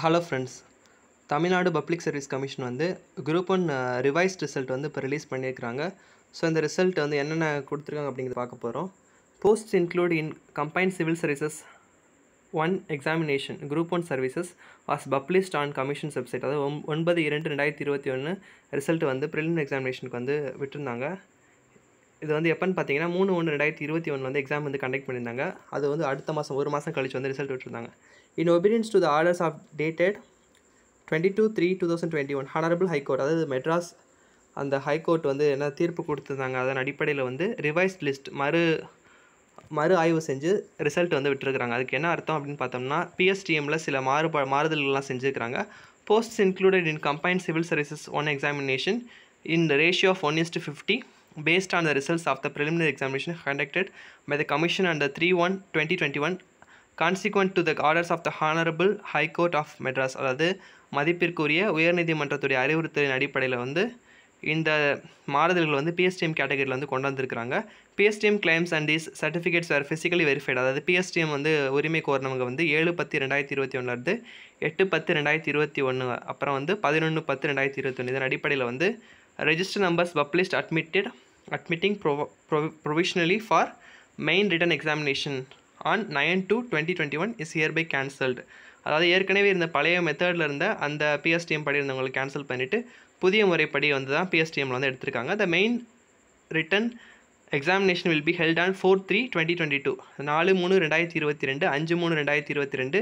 hello friends Tamil Nadu public service commission வந்து group one revised result வந்து இப்போ ரிலீஸ் பண்ணியிருக்கிறாங்க ஸோ இந்த ரிசல்ட் வந்து என்னென்ன கொடுத்துருக்காங்க அப்படிங்கிறத பார்க்க போகிறோம் post include in combined civil services one examination group one services was published on commission website அதாவது ஒன்பது இரண்டு ரெண்டாயிரத்தி இருபத்தி ஒன்று ரிசல்ட் வந்து ப்ரிலிம் எக்ஸாமினேஷனுக்கு வந்து விட்டுருந்தாங்க இது வந்து எப்போன்னு பார்த்தீங்கன்னா மூணு ஒன்று ரெண்டாயிரத்தி இருபத்தி ஒன்று வந்து எக்ஸாம் வந்து கண்டக்ட் பண்ணியிருந்தாங்க அது வந்து அடுத்த மாதம் ஒரு மாதம் கழிச்சு வந்து ரிசல்ட் விட்டுருந்தாங்க in opinions to the orders of dated twenty two three two thousand twenty one honourable high court அதாவது மெட்ராஸ் அந்த ஹைகோர்ட் வந்து என்ன தீர்ப்பு கொடுத்துருந்தாங்க அதன் அடிப்படையில் வந்து ரிவைஸ்ட் லிஸ்ட் மறு மறு ஆய்வு செஞ்சு ரிசல்ட் வந்து விட்டுருக்குறாங்க அதுக்கு என்ன அர்த்தம் அப்படின்னு பார்த்தோம்னா பிஎஸ்டிஎம்மில் சில மாறுபா மாறுதல்கள்லாம் செஞ்சுருக்கிறாங்க posts included in combine civil services one examination in the ratio of one is to fifty based on the results of the preliminary examination conducted by the Commission under 3 twenty 2021 consequent to the orders of the honourable high court of Madras அதாவது மதிப்பிற்குரிய உயர்நீதிமன்றத்துடைய அறிவுறுத்தலின் அடிப்படையில் வந்து இந்த மாறுதல்கள் வந்து PSTM கேட்டகரியில் வந்து கொண்டு வந்திருக்கிறாங்க PSTM claims and these certificates are physically verified அதாவது பிஎஸ்டிஎம் வந்து உரிமை கோரணவங்க வந்து ஏழு பத்து ரெண்டாயிரத்தி இருபத்தி ஒன்றுலேருந்து எட்டு பத்து ரெண்டாயிரத்தி இருபத்தி ஒன்று அப்புறம் வந்து பதினொன்று பத்து ரெண்டாயிரத்தி இருபத்தி ஒன்று இதன் அடிப்படையில் வந்து register numbers published admitted admitting prov prov provisionally for main written examination on nine two twenty twenty one is year by cancelled அதாவது ஏற்கனவே இருந்த பழைய மெத்தடில் இருந்த அந்த பிஎஸ்டிஎம் படி இருந்தவங்களுக்கு கேன்சல் பண்ணிவிட்டு புதிய முறைப்படி வந்து தான் பிஎஸ்டிஎம்மில் வந்து எடுத்திருக்காங்க the main written examination will be held on four three twenty twenty two நாலு மூணு ரெண்டாயிரத்தி இருபத்தி ரெண்டு அஞ்சு மூணு ரெண்டாயிரத்தி இருபத்தி ரெண்டு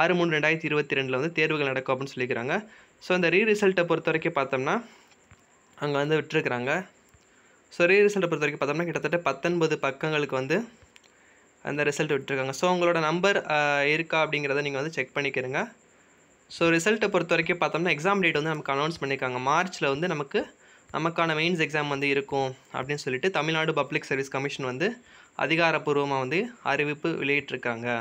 ஆறு மூணு ரெண்டாயிரத்தி இருபத்தி ரெண்டில் வந்து தேர்வுகள் நடக்கும் அப்படின்னு சொல்லிக்கிறாங்க ஸோ அந்த ரீ ரிசல்ட்டை பொறுத்த வரைக்கும் பார்த்தோம்னா அங்கே வந்து விட்டுருக்குறாங்க ஸோ ரீ ரிசல்ட்டை பொறுத்த வரைக்கும் பார்த்தோம்னா கிட்டத்தட்ட பத்தொன்பது பக்கங்களுக்கு வந்து அந்த ரிசல்ட் விட்டுருக்காங்க ஸோ உங்களோட நம்பர் இருக்கா அப்படிங்கிறத நீங்கள் வந்து செக் பண்ணிக்கிறங்க ஸோ ரிசல்ட்டை பொறுத்த வரைக்கும் பார்த்தோம்னா எக்ஸாம் டேட் வந்து நமக்கு அனௌன்ஸ் பண்ணியிருக்காங்க மார்ச்சில் வந்து நமக்கு நமக்கான மெயின்ஸ் எக்ஸாம் வந்து இருக்கும் அப்படின்னு சொல்லிட்டு தமிழ்நாடு பப்ளிக் சர்வீஸ் கமிஷன் வந்து அதிகாரப்பூர்வமாக வந்து அறிவிப்பு வெளியிட்டிருக்காங்க